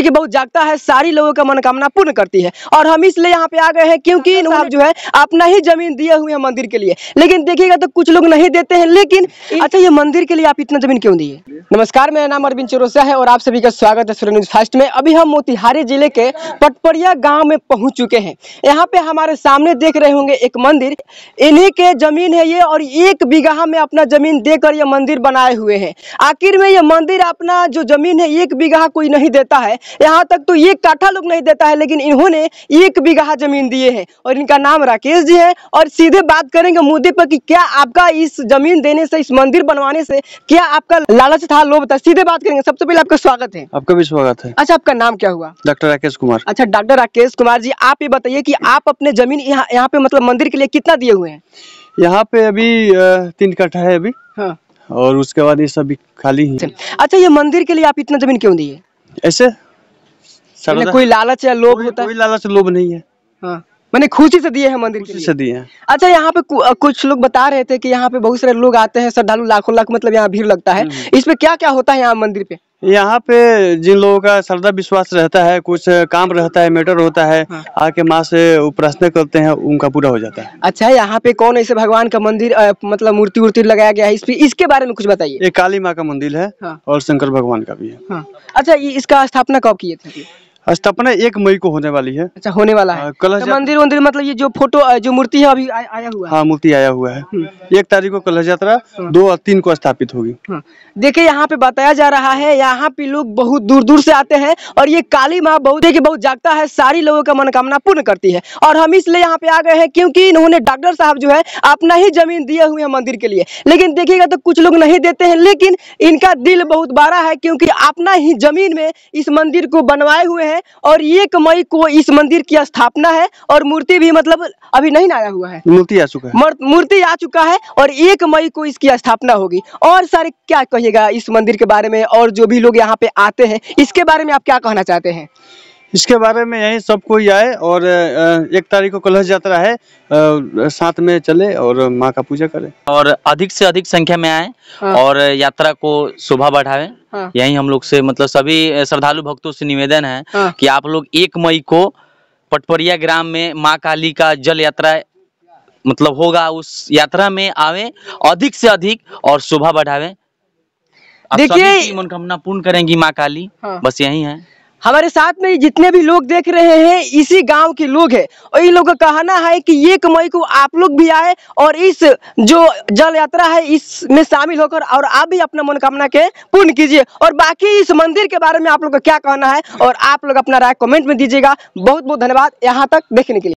देखिए बहुत जागता है सारी लोगों का मनोकामना पूर्ण करती है और हम इसलिए यहाँ पे आ गए हैं क्योंकि हाँ, तो इन जो है अपना ही जमीन दिए हुए हैं मंदिर के लिए लेकिन देखिएगा तो कुछ लोग नहीं देते हैं लेकिन अच्छा ये मंदिर के लिए आप इतना जमीन क्यों दिए नमस्कार मेरा नाम अरविंद चुरोसा है और आप सभी का स्वागत है सूर्य न्यूज फास्ट में अभी हम मोतिहारी जिले के पटपरिया गाँव में पहुंच चुके हैं यहाँ पे हमारे सामने देख रहे होंगे एक मंदिर इन्हीं के जमीन है ये और एक बीघा में अपना जमीन देकर ये मंदिर बनाए हुए हैं आखिर में ये मंदिर अपना जो जमीन है एक बीघा कोई नहीं देता है यहाँ तक तो ये काठा लोग नहीं देता है लेकिन इन्होंने एक बीघा जमीन दिए है और इनका नाम राकेश जी है और सीधे बात करेंगे मुद्दे पर कि क्या आपका इस जमीन देने से इस मंदिर बनवाने से क्या आपका लालच था लोभ था सीधे बात करेंगे सबसे पहले आपका स्वागत है आपका भी स्वागत है अच्छा आपका नाम क्या हुआ डॉक्टर राकेश कुमार अच्छा डॉक्टर राकेश कुमार जी आप ये बताइए की आप अपने जमीन यहाँ यहाँ पे मतलब मंदिर के लिए कितना दिए हुए हैं यहाँ पे अभी तीन कट्ठा है अभी हाँ। और उसके बाद ये सब खाली है अच्छा ये मंदिर के लिए आप इतना जमीन क्यों दिए ऐसे मैंने कोई लालच या लोभ होता है कोई लालच लोभ नहीं है हाँ। मैंने खुशी से दिए हैं मंदिर खुशी से दिए हैं अच्छा यहाँ पे कुछ लोग बता रहे थे कि यहाँ पे बहुत सारे लोग आते हैं श्रद्धालु लाखों लाख मतलब यहाँ भीड़ लगता है हम्म। इसमें क्या क्या होता है यहाँ मंदिर पे यहाँ पे जिन लोगों का श्रद्धा विश्वास रहता है कुछ काम रहता है मैटर होता है हाँ। आके माँ से प्रार्थना करते हैं उनका पूरा हो जाता है अच्छा यहाँ पे कौन ऐसे भगवान का मंदिर मतलब मूर्ति वूर्ति लगाया गया है इस इसके बारे में कुछ बताइए ये काली माँ का मंदिर है हाँ। और शंकर भगवान का भी है हाँ। अच्छा इसका स्थापना कब किए थे स्थापना एक मई को होने वाली है अच्छा होने वाला है कलश तो मंदिर मंदिर मतलब ये जो फोटो जो मूर्ति है अभी आ, आया हुआ है हाँ मूर्ति आया हुआ है हम्म। एक तारीख को कलश यात्रा हाँ। दो और तीन को स्थापित होगी हाँ। देखिये यहाँ पे बताया जा रहा है यहाँ पे लोग बहुत दूर दूर से आते हैं और ये काली माँ बहुत देखिए बहुत जागता है सारी लोगों का मनोकामना पूर्ण करती है और हम इसलिए यहाँ पे आ गए हैं क्योंकि इन्होंने डॉक्टर साहब जो है अपना ही जमीन दिए हुए हैं मंदिर के लिए लेकिन देखिएगा तो कुछ लोग नहीं देते हैं लेकिन इनका दिल बहुत बड़ा है क्योंकि अपना ही जमीन में इस मंदिर को बनवाए हुए हैं और एक मई को इस मंदिर की स्थापना है और मूर्ति भी मतलब अभी नहीं आया हुआ है मूर्ति आ चुका है मूर्ति आ चुका है और एक मई को इसकी स्थापना होगी और सर क्या कहिएगा इस मंदिर के बारे में और जो भी लोग यहाँ पे आते हैं इसके बारे में आप क्या कहना चाहते हैं इसके बारे में यही सब कोई आए और एक तारीख को कलश यात्रा है साथ में चले और माँ का पूजा करें और अधिक से अधिक संख्या में आए हाँ। और यात्रा को शोभा बढ़ावे हाँ। यही हम लोग से मतलब सभी श्रद्धालु भक्तों से निवेदन है हाँ। कि आप लोग एक मई को पटपरिया ग्राम में माँ काली का जल यात्रा मतलब होगा उस यात्रा में आवे अधिक से अधिक और शोभा बढ़ावे देखिए मनोकामना पूर्ण करेंगी माँ काली हाँ। बस यही है हमारे साथ में जितने भी लोग देख रहे हैं इसी गांव के लोग हैं और इन लोगों का कहना है कि एक मई को आप लोग भी आए और इस जो जल यात्रा है इसमें शामिल होकर और आप भी अपना मनोकामना के पूर्ण कीजिए और बाकी इस मंदिर के बारे में आप लोग का क्या कहना है और आप लोग अपना राय कमेंट में दीजिएगा बहुत बहुत धन्यवाद यहाँ तक देखने के लिए